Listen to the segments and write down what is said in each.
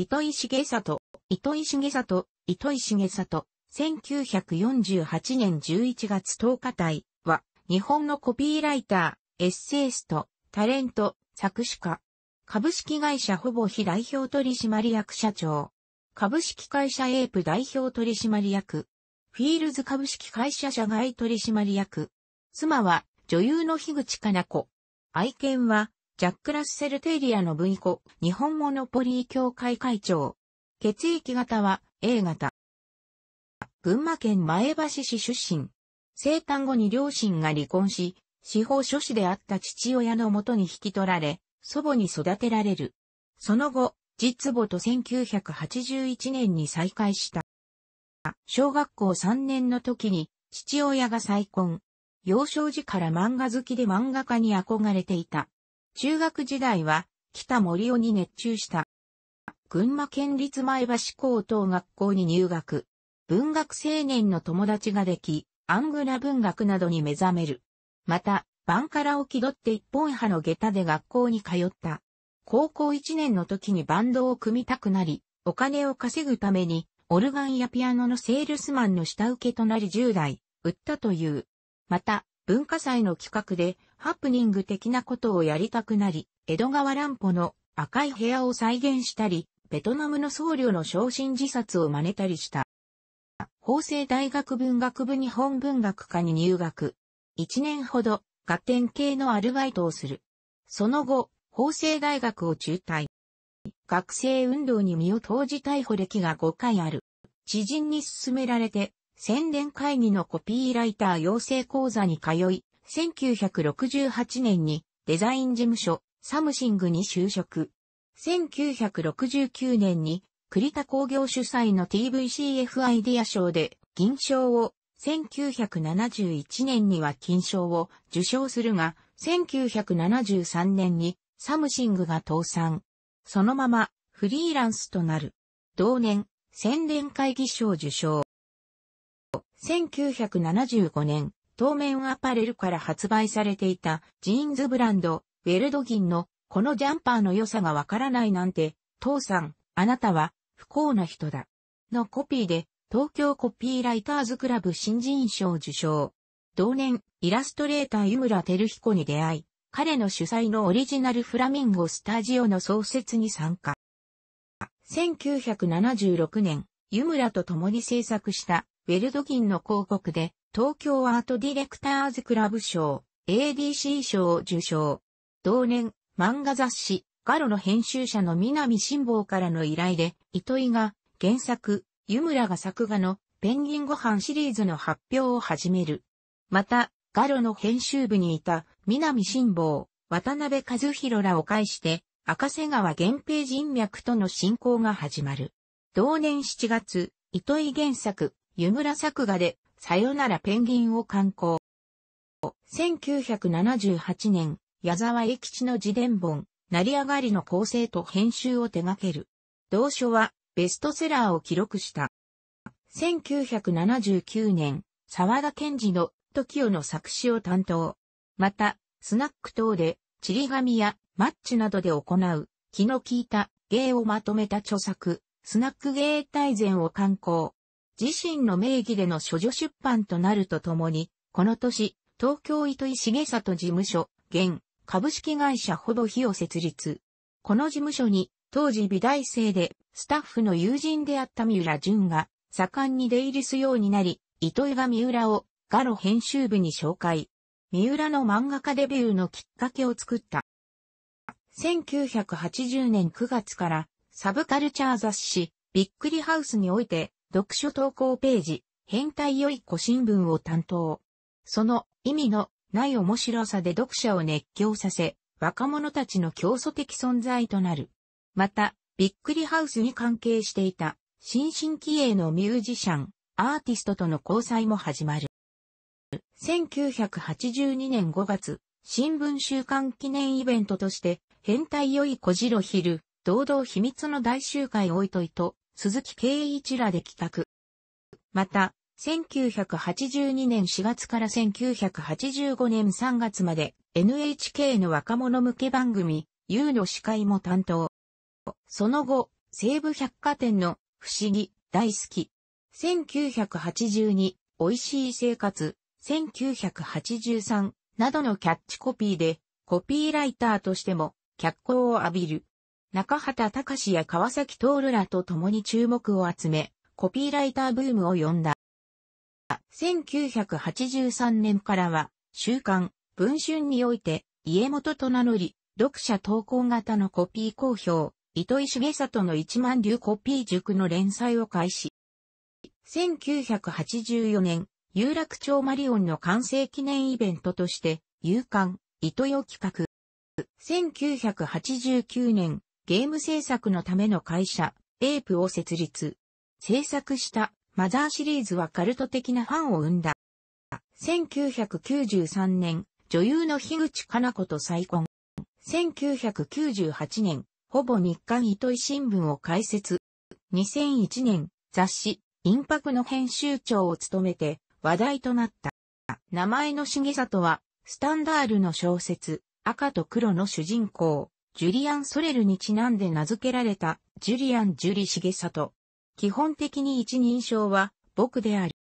糸井重里、糸井重里、糸井重里、1948年11月10日体は、日本のコピーライター、エッセイスト、タレント、作詞家。株式会社ほぼ非代表取締役社長。株式会社エープ代表取締役。フィールズ株式会社社外取締役。妻は女優の樋口かな子。愛犬はジャック・ラッセル・テイリアの文庫、日本モノポリー協会会長。血液型は A 型。群馬県前橋市出身。生誕後に両親が離婚し、司法書士であった父親のもとに引き取られ、祖母に育てられる。その後、実母と1981年に再会した。小学校3年の時に父親が再婚。幼少時から漫画好きで漫画家に憧れていた。中学時代は北森尾に熱中した。群馬県立前橋高等学校に入学。文学青年の友達ができ、アングラ文学などに目覚める。また、バンカラを気取って一本派の下駄で学校に通った。高校1年の時にバンドを組みたくなり、お金を稼ぐために、オルガンやピアノのセールスマンの下請けとなり10代、売ったという。また、文化祭の企画でハプニング的なことをやりたくなり、江戸川乱歩の赤い部屋を再現したり、ベトナムの僧侶の昇進自殺を真似たりした。法政大学文学部日本文学科に入学。一年ほど、合点系のアルバイトをする。その後、法政大学を中退。学生運動に身を投じ逮捕歴が5回ある。知人に勧められて、宣伝会議のコピーライター養成講座に通い、1968年にデザイン事務所サムシングに就職。1969年に栗田工業主催の TVCF アイディア賞で銀賞を、1971年には金賞を受賞するが、1973年にサムシングが倒産。そのままフリーランスとなる。同年、宣伝会議賞受賞。1975年、当面アパレルから発売されていたジーンズブランド、ウェルドギンのこのジャンパーの良さがわからないなんて、父さん、あなたは不幸な人だ。のコピーで、東京コピーライターズクラブ新人賞受賞。同年、イラストレーター湯村照彦に出会い、彼の主催のオリジナルフラミンゴスタジオの創設に参加。1976年、湯村と共に制作したウェルドギンの広告で、東京アートディレクターズクラブ賞、ADC 賞を受賞。同年、漫画雑誌、ガロの編集者の南辛坊からの依頼で、糸井が原作、湯村が作画のペンギンご飯シリーズの発表を始める。また、ガロの編集部にいた南辛坊、渡辺和弘らを介して、赤瀬川源平人脈との進行が始まる。同年7月、糸井原作、湯村作画で、さよならペンギンを刊行。1978年、矢沢永吉の自伝本、成り上がりの構成と編集を手掛ける。同書は、ベストセラーを記録した。1979年、沢田賢治の、時代の作詞を担当。また、スナック等で、ちり紙やマッチなどで行う、気の利いた芸をまとめた著作、スナック芸大全を刊行。自身の名義での処女出版となるとともに、この年、東京糸井重里事務所、現、株式会社ほぼ日を設立。この事務所に、当時美大生で、スタッフの友人であった三浦淳が、盛んに出入りすようになり、糸井が三浦を、ガロ編集部に紹介。三浦の漫画家デビューのきっかけを作った。1980年9月から、サブカルチャー雑誌、ビックリハウスにおいて、読書投稿ページ、変態良い子新聞を担当。その意味のない面白さで読者を熱狂させ、若者たちの競争的存在となる。また、ビックリハウスに関係していた、新進気鋭のミュージシャン、アーティストとの交際も始まる。1982年5月、新聞週刊記念イベントとして、変態良い小次郎昼、堂々秘密の大集会おいといと、鈴木圭一らで帰宅。また、1982年4月から1985年3月まで NHK の若者向け番組 U の司会も担当。その後、西武百貨店の不思議、大好き。1982、美味しい生活、1983などのキャッチコピーで、コピーライターとしても脚光を浴びる。中畑隆や川崎徹らと共に注目を集め、コピーライターブームを呼んだ。1983年からは、週刊、文春において、家元と名乗り、読者投稿型のコピー公表、糸井重里の一万流コピー塾の連載を開始。1984年、有楽町マリオンの完成記念イベントとして、有刊、糸よ企画。1989年、ゲーム制作のための会社、エープを設立。制作したマザーシリーズはカルト的なファンを生んだ。1993年、女優の樋口かな子と再婚。1998年、ほぼ日刊糸井新聞を開設。2001年、雑誌、インパクの編集長を務めて話題となった。名前の重里は、スタンダールの小説、赤と黒の主人公。ジュリアン・ソレルにちなんで名付けられた、ジュリアン・ジュリ・シゲサト。基本的に一人称は、僕である。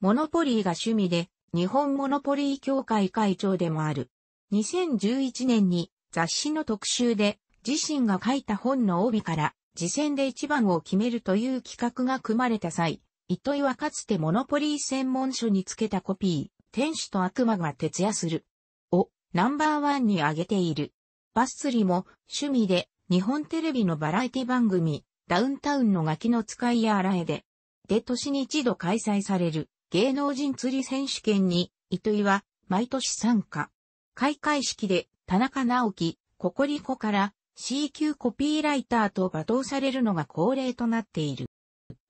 モノポリーが趣味で、日本モノポリー協会会長でもある。2011年に雑誌の特集で自身が書いた本の帯から次戦で一番を決めるという企画が組まれた際、糸井はかつてモノポリー専門書につけたコピー、天使と悪魔が徹夜する。をナンバーワンに挙げている。バッスリも趣味で日本テレビのバラエティ番組、ダウンタウンのガキの使いやあらえで、で年に一度開催される芸能人釣り選手権に、糸井は毎年参加。開会式で田中直樹、ココリコから C 級コピーライターと罵倒されるのが恒例となっている。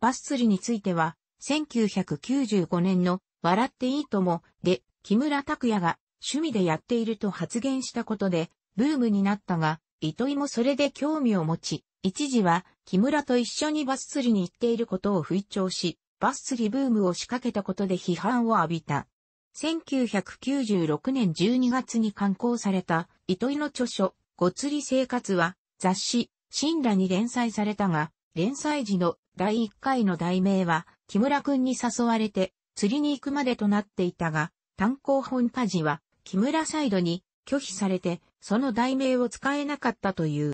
バッスリについては、1995年の笑っていいともで木村拓哉が趣味でやっていると発言したことでブームになったが、糸井もそれで興味を持ち、一時は木村と一緒にバス釣りに行っていることを吹聴し、バス釣りブームを仕掛けたことで批判を浴びた。1996年12月に刊行された糸井の著書、ご釣り生活は雑誌、新羅に連載されたが、連載時の第1回の題名は、木村くんに誘われて釣りに行くまでとなっていたが、単行本家事は木村サイドに拒否されてその題名を使えなかったという。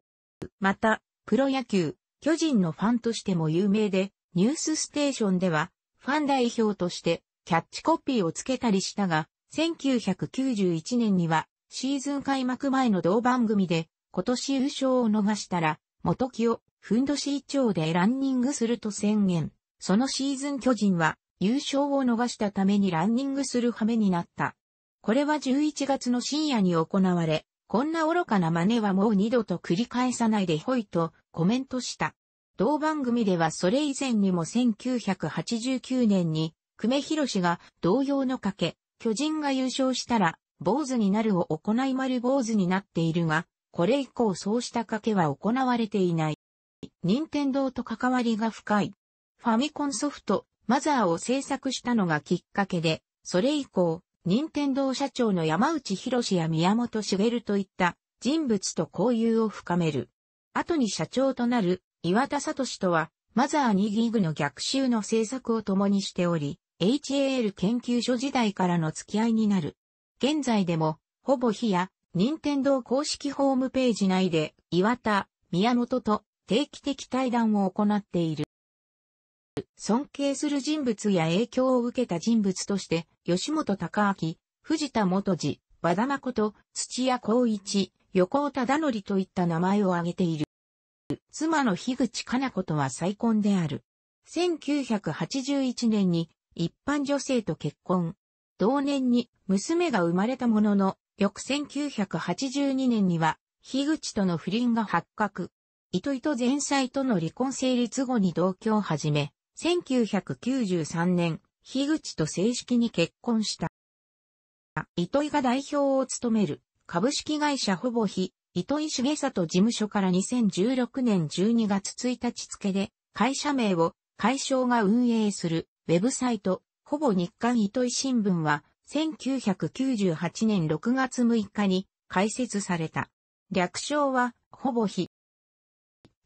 また、プロ野球、巨人のファンとしても有名で、ニュースステーションでは、ファン代表としてキャッチコピーをつけたりしたが、1991年には、シーズン開幕前の同番組で、今年優勝を逃したら、元木を、ふんどし一丁でランニングすると宣言。そのシーズン巨人は、優勝を逃したためにランニングする羽目になった。これは11月の深夜に行われ、こんな愚かな真似はもう二度と繰り返さないでほいとコメントした。同番組ではそれ以前にも1989年に、久米宏が同様の賭け、巨人が優勝したら、坊主になるを行い丸坊主になっているが、これ以降そうした賭けは行われていない。任天堂と関わりが深い。ファミコンソフト、マザーを制作したのがきっかけで、それ以降、任天堂社長の山内博や宮本茂といった人物と交友を深める。後に社長となる岩田聡とは、マザー2ギグの逆襲の制作を共にしており、HAL 研究所時代からの付き合いになる。現在でも、ほぼ日や、任天堂公式ホームページ内で、岩田、宮本と定期的対談を行っている。尊敬する人物や影響を受けた人物として、吉本隆明、藤田元次、和田誠、土屋光一、横尾忠則といった名前を挙げている。妻の樋口かな子とは再婚である。1981年に一般女性と結婚。同年に娘が生まれたものの、翌1982年には、樋口との不倫が発覚。糸糸前妻との離婚成立後に同居を始め、1993年、樋口と正式に結婚した。糸井が代表を務める株式会社ほぼ日、糸井重里事務所から2016年12月1日付で会社名を会商が運営するウェブサイトほぼ日刊糸井新聞は1998年6月6日に開設された。略称はほぼ日。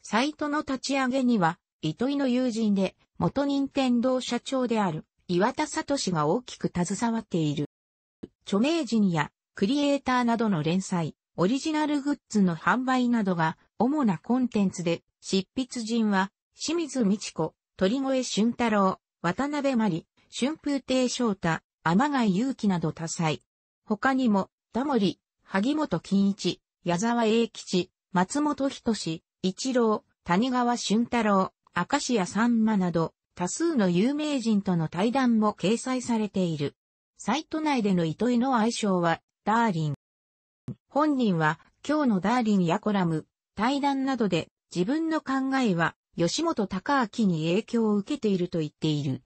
サイトの立ち上げには糸井の友人で元任天堂社長である岩田聡が大きく携わっている。著名人やクリエイターなどの連載、オリジナルグッズの販売などが主なコンテンツで、執筆人は清水美智子、鳥越俊太郎、渡辺真理、春風亭翔太、天貝祐希など多彩。他にも、田森、萩本欽一、矢沢永吉、松本人志、一郎、谷川俊太郎、アカシアさんまなど、多数の有名人との対談も掲載されている。サイト内での糸井の愛称は、ダーリン。本人は、今日のダーリンやコラム、対談などで、自分の考えは、吉本隆明に影響を受けていると言っている。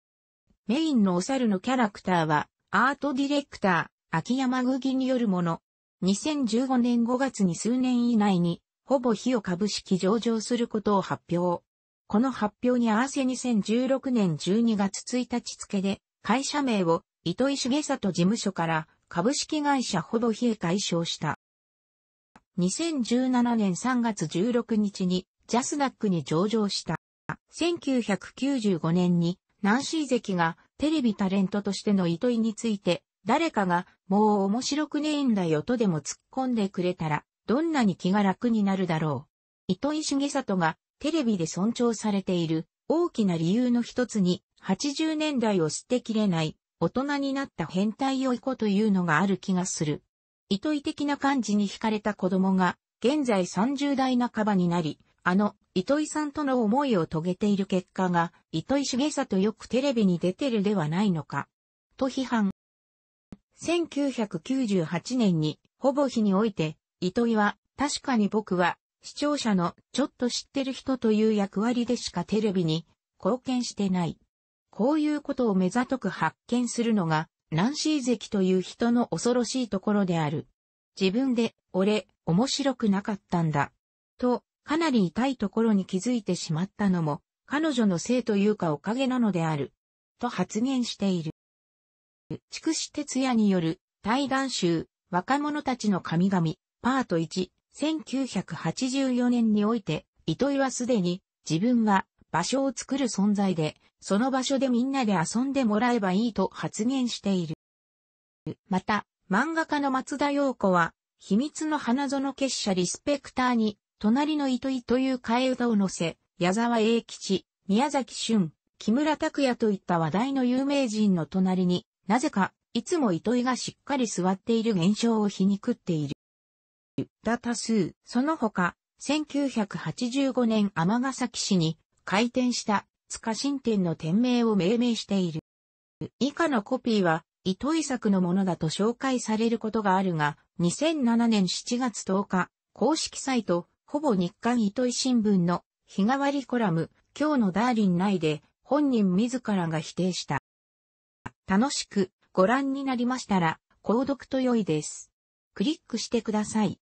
メインのお猿のキャラクターは、アートディレクター、秋山釘によるもの。2015年5月に数年以内に、ほぼ火を株式上場することを発表。この発表に合わせ2016年12月1日付で、会社名を糸井重里事務所から株式会社ほぼ冷え解消した。2017年3月16日にジャスダックに上場した。1995年にナンシー関がテレビタレントとしての糸井について誰かがもう面白くねえんだよとでも突っ込んでくれたらどんなに気が楽になるだろう。糸井重里がテレビで尊重されている大きな理由の一つに、80年代を捨てきれない、大人になった変態良い子というのがある気がする。糸井的な感じに惹かれた子供が、現在30代半ばになり、あの、糸井さんとの思いを遂げている結果が、糸井重里よくテレビに出てるではないのか、と批判。1998年に、ほぼ日において、糸井は、確かに僕は、視聴者のちょっと知ってる人という役割でしかテレビに貢献してない。こういうことを目ざとく発見するのが、ナンシー関という人の恐ろしいところである。自分で、俺、面白くなかったんだ。と、かなり痛いところに気づいてしまったのも、彼女のせいというかおかげなのである。と発言している。筑紫哲也による、対談集、若者たちの神々、パート1。1984年において、糸井はすでに自分は場所を作る存在で、その場所でみんなで遊んでもらえばいいと発言している。また、漫画家の松田陽子は、秘密の花園結社リスペクターに、隣の糸井という替え歌を載せ、矢沢永吉、宮崎俊、木村拓也といった話題の有名人の隣に、なぜか、いつも糸井がしっかり座っている現象を皮肉っている。った多数、その他、1985年尼崎市に開店した塚新店の店名を命名している。以下のコピーは、糸井作のものだと紹介されることがあるが、2007年7月10日、公式サイト、ほぼ日刊糸井新聞の日替わりコラム、今日のダーリン内で、本人自らが否定した。楽しくご覧になりましたら、購読と良いです。クリックしてください。